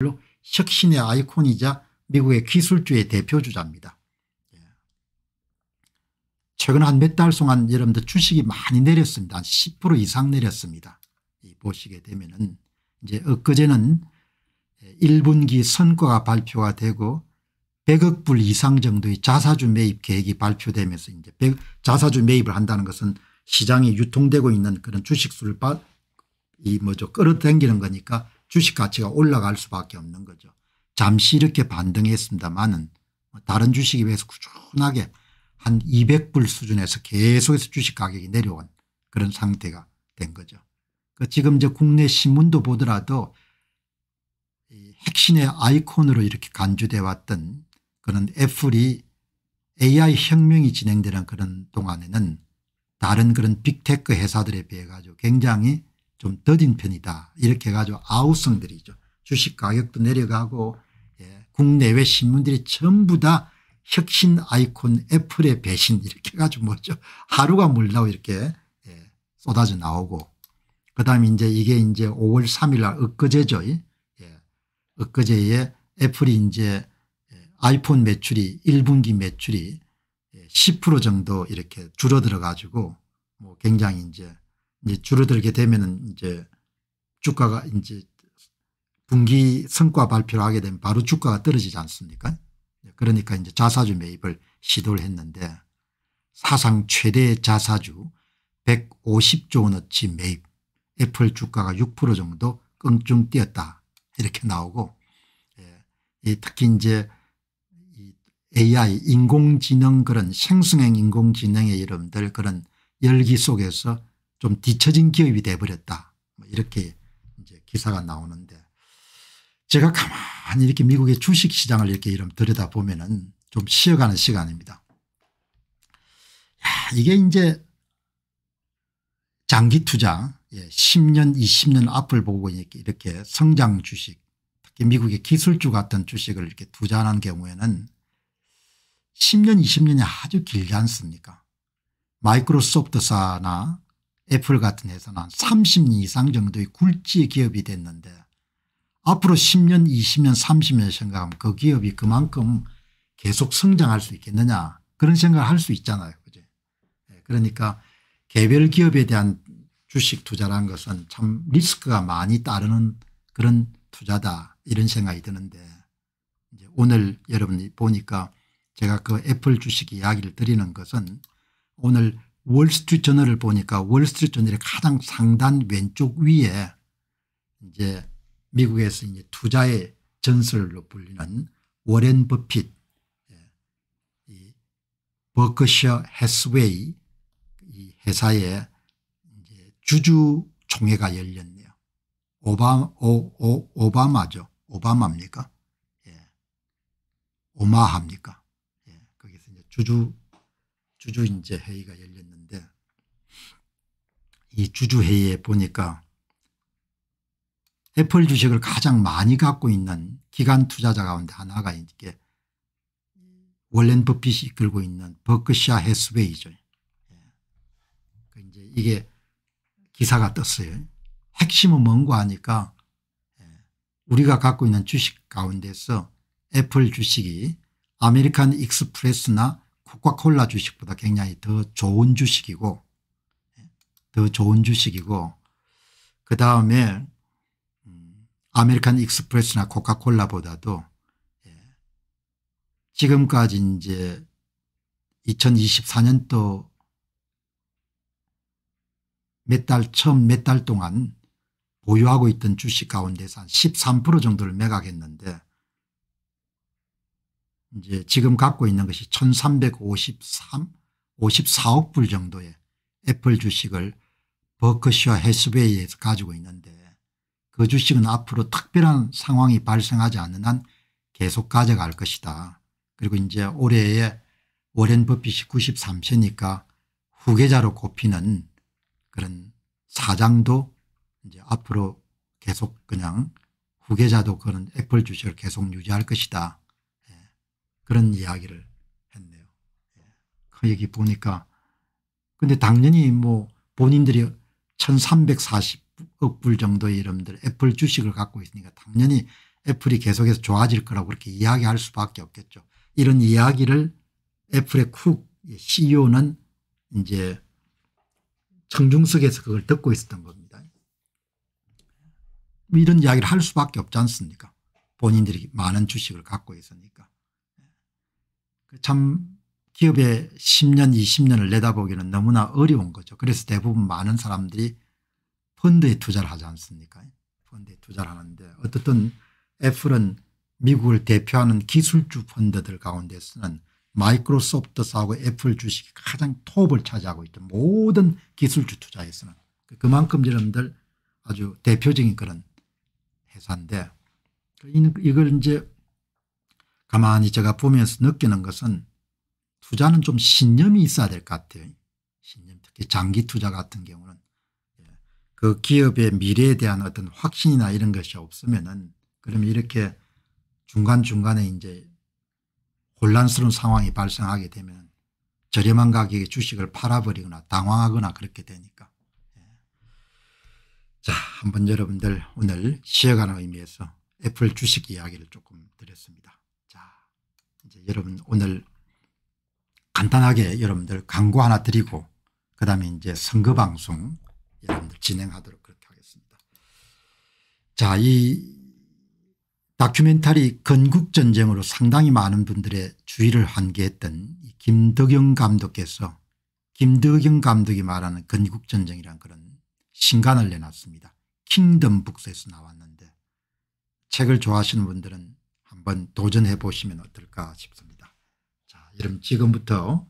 로 혁신의 아이콘이자 미국의 기술주의 대표주자입니다. 예. 최근 한 몇 달 동안 여러분들 주식이 많이 내렸습니다. 한 10% 이상 내렸습니다. 보시게 되면은 이제 엊그제는 1분기 선거가 발표가 되고 100억 불 이상 정도의 자사주 매입 계획이 발표되면서 이제 자사주 매입을 한다는 것은 시장이 유통되고 있는 그런 주식수를 이 뭐죠 끌어당기는 거니까 주식 가치가 올라갈 수밖에 없는 거죠. 잠시 이렇게 반등했습니다만은 뭐 다른 주식에 비해서 꾸준하게 한 200불 수준에서 계속해서 주식 가격이 내려온 그런 상태가 된 거죠. 그 지금 이제 국내 신문도 보더라도 핵심의 아이콘으로 이렇게 간주돼 왔던 그런 애플이 AI 혁명이 진행되는 그런 동안에는 다른 그런 빅테크 회사들에 비해 가지고 굉장히 좀 더딘 편이다. 이렇게 해가지고 아우성들이죠. 주식 가격도 내려가고 예, 국내외 신문들이 전부 다 혁신 아이콘 애플의 배신 이렇게 해가지고 뭐죠. 하루가 몰라고 이렇게 예, 쏟아져 나오고 그 다음에 이제 이게 이제 5월 3일 날 엊그제죠. 예, 엊그제에 애플이 이제 예, 아이폰 매출이 1분기 매출이 10% 예, 정도 이렇게 줄어들어 가지고 뭐 굉장히 이제 이제 줄어들게 되면은 이제 주가가 이제 분기 성과 발표를 하게 되면 바로 주가가 떨어지지 않습니까? 예, 그러니까 이제 자사주 매입을 시도를 했는데 사상 최대 의 자사주 150조 원어치 매입 애플 주가가 6% 정도 끙충 뛰었다 이렇게 나오고 예. 특히 이제 이 AI 인공지능 그런 생성형 인공지능의 이름들 그런 열기 속에서 좀 뒤처진 기업이 돼버렸다 뭐 이렇게 이제 기사가 나오는데 제가 가만히 이렇게 미국의 주식시장을 이렇게 이름 들여다보면 은좀 쉬어가는 시간입니다. 야, 이게 이제 장기 투자 예, 10년 20년 앞을 보고 이렇게 성장 주식 특히 미국의 기술주 같은 주식을 이렇게 투자하는 경우에는 10년 20년이 아주 길지 않습니까 마이크로소프트사나 애플 같은 회사는 30년 이상 정도의 굴지 기업이 됐는데 앞으로 10년 20년 30년 생각하면 그 기업이 그만큼 계속 성장할 수 있겠느냐 그런 생각을 할 수 있잖아요. 그죠? 예, 그러니까 개별 기업에 대한 주식 투자란 것은 참 리스크가 많이 따르는 그런 투자다 이런 생각이 드는데 오늘 여러분이 보니까 제가 그 애플 주식 이야기를 드리는 것은 오늘 월스트리트 저널을 보니까 월스트리트 저널의 가장 상단 왼쪽 위에 이제 미국에서 이제 투자의 전설로 불리는 워렌 버핏, 예, 이 버크셔 해스웨이 이 회사의 주주 총회가 열렸네요. 오바, 오, 오, 오바마죠. 오바마입니까? 예. 오마합니까? 예. 거기서 이제 주주, 주주 인제 회의가 열렸는데 이 주주회의에 보니까 애플 주식을 가장 많이 갖고 있는 기관 투자자 가운데 하나가 이게 월렌 버핏이 이끌고 있는 버크시아 해스웨이죠. 예. 그 이제 이게 기사가 떴어요. 핵심은 뭔고 하니까 예, 우리가 갖고 있는 주식 가운데서 애플 주식이 아메리칸 익스프레스나 코카콜라 주식보다 굉장히 더 좋은 주식이고 더 좋은 주식이고 그 다음에 아메리칸 익스프레스나 코카콜라보다도 지금까지 이제 2024년도 몇 달 처음 몇 달 동안 보유하고 있던 주식 가운데서 한 13% 정도를 매각했는데 이제 지금 갖고 있는 것이 1353, 54억 불 정도의 애플 주식을 버크셔 해스베이에서 가지고 있는데 그 주식은 앞으로 특별한 상황이 발생하지 않는 한 계속 가져갈 것이다. 그리고 이제 올해에 워렌 버핏이 93세니까 후계자로 꼽히는 그런 사장도 이제 앞으로 계속 그냥 후계자도 그런 애플 주식을 계속 유지할 것이다. 예. 그런 이야기를 했네요. 예. 여기 그 보니까 근데 당연히 뭐 본인들이 1340억 불 정도의 여러분들 애플 주식을 갖고 있으니까 당연히 애플이 계속해서 좋아질 거라고 그렇게 이야기할 수밖에 없겠죠. 이런 이야기를 애플의 쿡 CEO는 이제 청중석에서 그걸 듣고 있었던 겁니다. 이런 이야기를 할 수밖에 없지 않습니까 본인들이 많은 주식을 갖고 있으니까. 참 기업에 10년 20년을 내다보기는 너무나 어려운 거죠. 그래서 대부분 많은 사람들이 펀드에 투자를 하지 않습니까 펀드에 투자를 하는데 어떻든 애플은 미국을 대표하는 기술주 펀드들 가운데서는 마이크로소프트사하고 애플 주식이 가장 톱을 차지하고 있던 모든 기술주 투자에서는 그만큼 여러분들 아주 대표적인 그런 회사인데 그 이걸 이제 가만히 제가 보면서 느끼는 것은 투자는 좀 신념이 있어야 될 것 같아요. 신념 특히 장기 투자 같은 경우는 예. 그 기업의 미래에 대한 어떤 확신이나 이런 것이 없으면은 그러면 이렇게 중간중간에 이제 혼란스러운 상황이 발생하게 되면 저렴한 가격에 주식을 팔아버리거나 당황하거나 그렇게 되니까. 예. 자, 한번 여러분들 오늘 시어가는 의미에서 애플 주식 이야기를 조금 드렸습니다. 자, 이제 여러분 오늘 간단하게 여러분들 광고 하나 드리고 그다음에 이제 선거 방송 여러분들 진행하도록 그렇게 하겠습니다. 자, 이 다큐멘터리 건국 전쟁으로 상당히 많은 분들의 주의를 환기했던 김덕영 감독께서 김덕영 감독이 말하는 건국 전쟁이란 그런 신간을 내놨습니다. 킹덤 북스에서 나왔는데 책을 좋아하시는 분들은 한번 도전해 보시면 어떨까 싶습니다. 여러분 지금부터